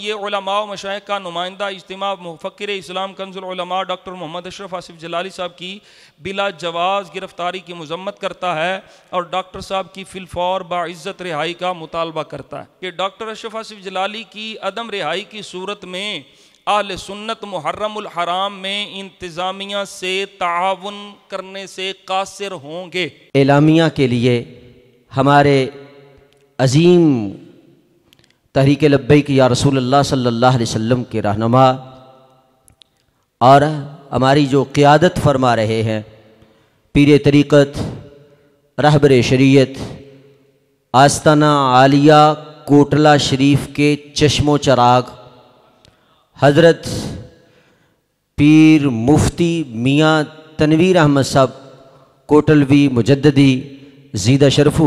ये मशाइ का नुमाइंदा इज्तम मुफ़िर इस्लाम कंजुलमा डॉक्टर मोहम्मद अशरफ आसिफ जलाली साहब की बिला जवाज़ गिरफ़्तारी की मजम्मत करता है और डॉक्टर साहब की फिलफौर बाज़्ज़त रिहाई का मुतालबा करता है कि डॉक्टर अशरफ आसिफ जलाली की अदम रिहाई की सूरत में आल सुन्नत मुहर्रम में इंतज़ामिया से ताउन करने से कासिर होंगे एलामिया के लिए हमारे अजीम तहरीक की या रसूल अल्लाह सल्लल्लाहु अलैहि वसल्लम के रहनमा और हमारी जो क़ियादत फरमा रहे हैं पीर तरीक़त रहबर शरीयत आस्ताना आलिया कोटला शरीफ के चश्मो चराग हज़रत पीर मुफ्ती मियाँ तनवीर अहमद साहब कोटलवी मुजदी जीदा शरफ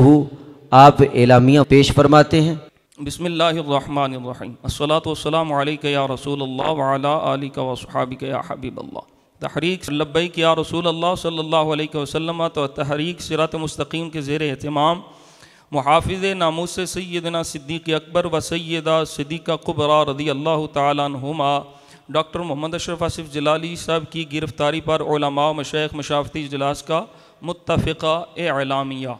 आप एलामिया पेश फरमाते हैं बसमीम या रसूल अल्लाह वसहाबिक या हबीब अल्लाह तहरीक लब्बैक या रसूल अल्लाह सल्ला वसम तो तहरीक सिरात मस्तकीम के ज़ेर अहतमाम मुहाफ़ नामोस सैदना सिद्दीक अकबर व सैदा सिद्दीक़ा कुबरा रदी अल्लाह तुमा डॉक्टर मोहम्मद अशरफ आसिफ जलाली साहब की गिरफ़्तारी पर मशाख मशाफती इजलास का मुतफ़ा एलामिया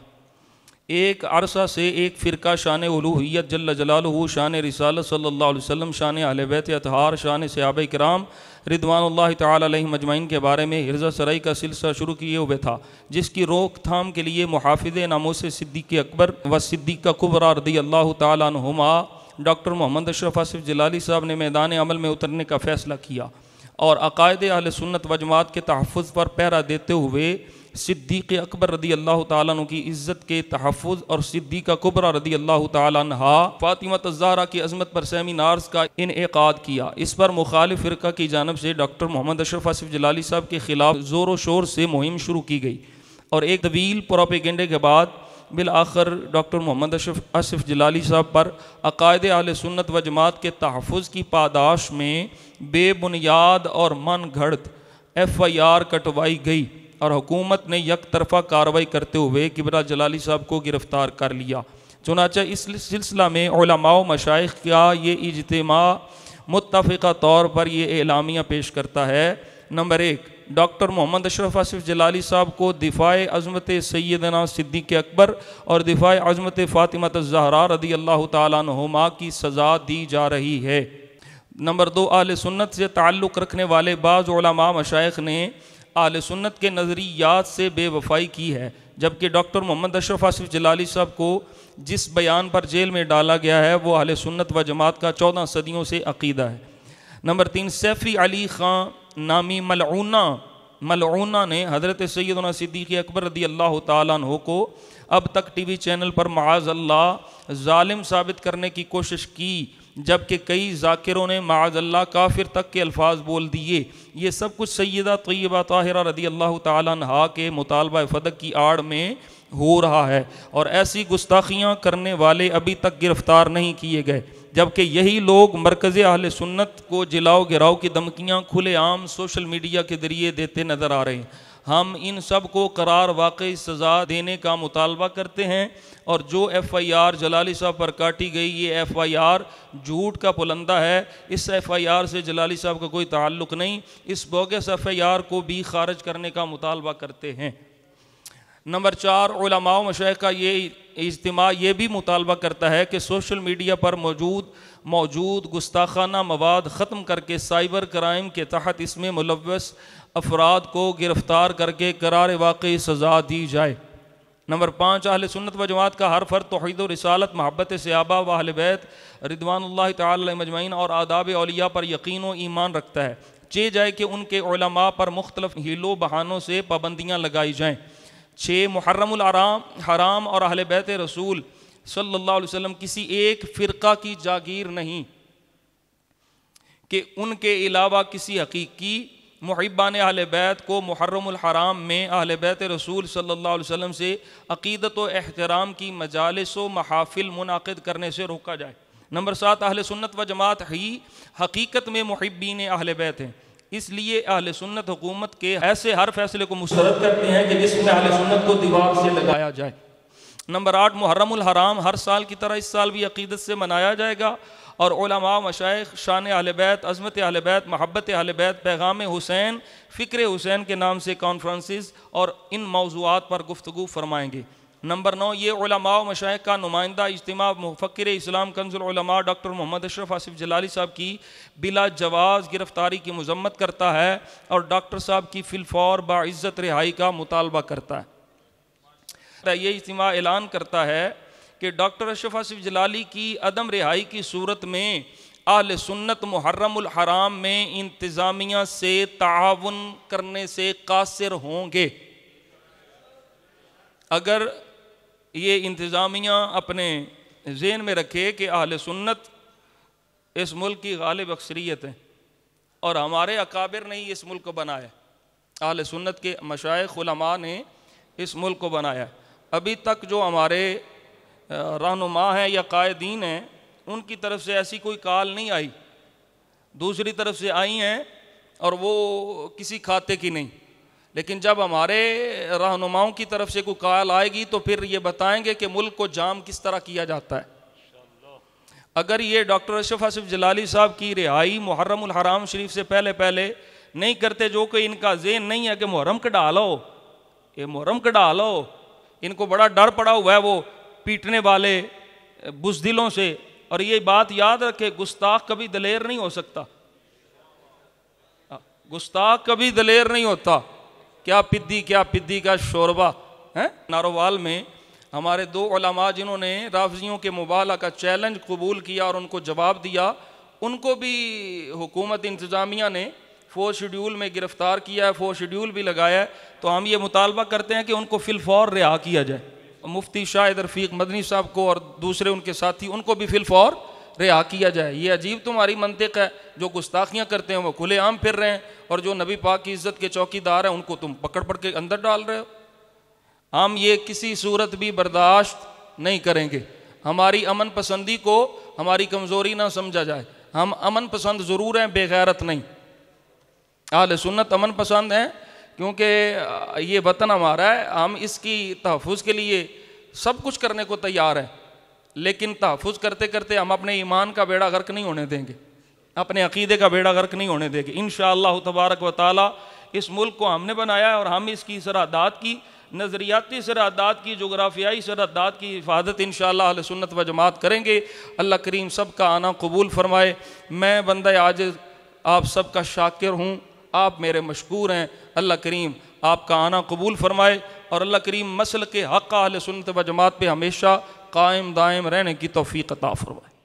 एक अरसा से एक फ़िरका शान उलूहियत जल जलाल शान रिसाल सल्ला वसम शान आलबैत अतहार शान सयाब कराम रिदवान तम के बारे में हिरजा सराई का सिलसिला शुरू किए हुए था जिसकी रोकथाम के लिए मुहाफ़ नामोस सिद्दीक अकबर व सिद्दीक कुबरा रदी अल्लाह तुमा डॉक्टर मोहम्मद अशरफ आसिफ जलाली साहब ने मैदान अमल में उतरने का फ़ैसला किया और अकायद अलसन्नत सुन्नत के तहफ़ पर पहरा देते हुए सिद्दीक अकबर रदी अल्लाह तु की इज़्ज़त के तहफ़ और सिद्दीक कुबरा रदी अल्लाह तहा फ़ातिमा तजारा की अजमत पर सेमिनार्स का इनका किया इस पर मुखाल फिर की जानब से डॉक्टर मोहम्मद अशरफ आसिफ जलाली साहब के खिलाफ ज़ोर व शोर से मुहिम शुरू की गई और एक तवील प्रोपेगेंडे के बाद बिल आखिर डॉक्टर मोहम्मद अशफ आसिफ जलाली साहब पर अकायद आल सुन्नत व जमात के तहफ़ की पादाश में बेबुनियाद और मन घड़त एफ आई आर कटवाई गई और हुकूमत ने यक तरफा कार्रवाई करते हुए किबरा जलाली साहब को गिरफ़्तार कर लिया चुनाचा इस सिलसिला में ओलमाओ मशाइ का ये इजतमा मुतफ़ा तौर पर यह एलामिया पेश करता है नंबर एक डॉक्टर मोहम्मद अशरफ आसिफ जलाली साहब को दिफ़ाए अजमत सैदना सिद्दीक अकबर और दिफ़ाए अजमत फ़ातिमत जहरा रदी अल्लाह तुमा की सज़ा दी जा रही है नंबर दो आल सुन्नत से ताल्लुक़ रखने वाले बाज़ मशाइ ने आल सुन्नत के नज़रियात से बेवफाई की है जबकि डॉक्टर मोहम्मद अशरफ आसिफ जलाली साहब को जिस बयान पर जेल में डाला गया है वो आल सुन्नत व जमात का चौदह सदियों से अकीदा है नंबर तीन सैफ़ी अली ख़ान नामी मलऊना मलऊना ने हज़रत सैदना सिद्दीक़ अकबर रदी अल्लाह तु को अब तक टी वी चैनल पर माज अल्लाह ालिम साबित करने की कोशिश की जबकि कई जाकिरों ने माजल्ला काफिर तक के अल्फाज बोल दिए ये सब कुछ सैदा तय्यबा ताहिरा रदी अल्लाह तहा के मुतालबा फदक की आड़ में हो रहा है और ऐसी गुस्ताखियाँ करने वाले अभी तक गिरफ़्तार नहीं किए गए जबकि यही लोग मरकज़ अहल सुन्नत को जलाओ गिराओ की धमकियाँ खुलेआम सोशल मीडिया के ज़रिए देते नज़र आ रहे हैं हम इन सब को करार वाकई सज़ा देने का मुतालबा करते हैं और जो एफ़ आई आर जलाली साहब पर काटी गई ये एफ़ आई आर झूठ का पुलंदा है इस एफ़ आई आर से जलाली साहब का कोई ताल्लुक़ नहीं इस बोगस एफ़ आई आर को भी खारिज करने का मुतालबा करते हैं नंबर चार ओलमा मशा का ये इज्तम ये भी मुतालबा करता है कि सोशल मीडिया पर मौजूद मौजूद गुस्ताखाना मवाद ख़त्म करके साइबर क्राइम के तहत इसमें मुलवस अफराद को गिरफ़्तार करके करार वाकई सज़ा दी जाए नंबर पाँच अहल सुन्नत व जमात का हर फर्द तोहद रसालत महब्बत सयाबा व अहल बैत रिदवान तजमैन और आदाब अलिया पर यकीन व ईमान रखता है चे जाए कि उनके ओलमा पर मुख्तलफ़ हीलो बहानों से पाबंदियाँ लगाई जाएँ छः मुहर्रम आराम हराम और अहल बैत रसूल सल्ला वसम किसी एक फ़िरका की जागीर नहीं कि उनके अलावा किसी हकीकी महबान अहल बैत को मुहर्रम हराम में अहल बैत रसूल सल्ला वसम से अक़ीदत व अहतराम की मजालस व महाफिल मुनद करने से रोका जाए नंबर सात अहल सुन्नत व जमात ही हकीकत में महब्बीन अहल बैत हैं इसलिए अहल सुन्नत हुकूमत के ऐसे हर फैसले को मुस्रद करते हैं कि जिसमें अहल सुन्नत को दीवार से लगाया जाए नंबर आठ मुहर्रमुल हराम हर साल की तरह इस साल भी अकीदत से मनाया जाएगा और मशाइ शान अहल बैत अजमत अहल बैत महब्बत अहल बैत पैगाम हुसैन फ़िक्र हुसैन के नाम से कॉन्फ्रेंसिस और इन मौजूद पर गुफ्तु फरमाएँगे नंबर नौ ये उलमा मशाइ का नुमाइंदा इज्तम मुफ़िर इस्लाम कंजुलमा डॉक्टर मोहम्मद अशरफ आसिफ जलाली साहब की बिला जवाज़ गिरफ़्तारी की मजम्मत करता है और डॉक्टर साहब की फिलफौर बाज़्ज़त रिहाई का मुतालबा करता है ये इज्तम ऐलान करता है कि डॉक्टर अशरफ आसिफ जलाली की अदम रिहाई की सूरत में आल सुन्नत मुहर्रमराम में इंतज़ामिया से ताउन करने से कासिर होंगे अगर ये इंतज़ामिया अपने जेन में रखे कि अहल सुन्नत इस मुल्क की गालिब अक्सरीत है और हमारे अकाबिर ने ही इस मुल्क को बनाया अहल सुन्नत के मशाइलमा ने इस मुल्क को बनाया अभी तक जो हमारे रहनुमा हैं या कायदीन हैं उनकी तरफ से ऐसी कोई काल नहीं आई दूसरी तरफ से आई हैं और वो किसी खाते की नहीं लेकिन जब हमारे रहनुमाओं की तरफ से कोई काल आएगी तो फिर ये बताएंगे कि मुल्क को जाम किस तरह किया जाता है अगर ये डॉक्टर अशरफ आसिफ जलाली साहब की रिहाई मुहर्रम हराम शरीफ से पहले पहले नहीं करते जो कि इनका जेन नहीं है कि मुहर्रम का डालो ये मुहर्रम का डालो इनको बड़ा डर पड़ा हुआ है वो पीटने वाले बुजदिलों से और ये बात याद रखे गुस्ताख कभी दलेर नहीं हो सकता हाँ, गुस्ताख कभी दलेर नहीं होता क्या पिद्दी क्या पिद्दी का शोरबा है नारोवाल में हमारे दो ओलमा जिन्होंने राफजियों के मुबाला का चैलेंज कबूल किया और उनको जवाब दिया उनको भी हुकूमत इंतज़ामिया ने फोर शेड्यूल में गिरफ़्तार किया है फोर शेड्यूल भी लगाया है तो हम ये मुतालबा करते हैं कि उनको फिलफौर रिहा किया जाए मुफ्ती शाहिद रफ़ीक मदनी साहब को और दूसरे उनके साथी उनको भी फिलफौर रिहा किया जाए ये अजीब तुम्हारी मनतिक है जो गुस्ताखियाँ करते हैं वो खुले आम फिर रहे हैं और जो नबी पाक की इज्जत के चौकीदार हैं उनको तुम पकड़ पकड़ के अंदर डाल रहे हो हम ये किसी सूरत भी बर्दाश्त नहीं करेंगे हमारी अमन पसंदी को हमारी कमज़ोरी ना समझा जाए हम अमन पसंद ज़रूर हैं बेगैरत नहीं आल सुन्नत अमन पसंद हैं क्योंकि ये वतन हमारा है हम इसकी तहफुज के लिए सब कुछ करने को तैयार हैं लेकिन तहफ़ करते करते हम अपने ईमान का बेड़ा गर्क नहीं होने देंगे अपने अकीदे का बेड़ा गर्क नहीं होने देगी इन तबारक व ताली इस मुल्क को हमने बनाया है और हम इसकी सरहदात की नज़रियाती सरहदात की जोग्राफियाई सरहदात की हिफाजत इन सुन्नत व जमात करेंगे अल्लाह करीम सब का आना कबूल फरमाए मैं बंद आज आप सब का शाकिर हूँ आप मेरे मशहूर हैं अल्लाह करीम आपका आना कबूल फरमाए और अल्लाह करीम मसल के हक़ आल सुनत व जमात पर हमेशा कायम दायम रहने की तोफ़ी अता फरमाए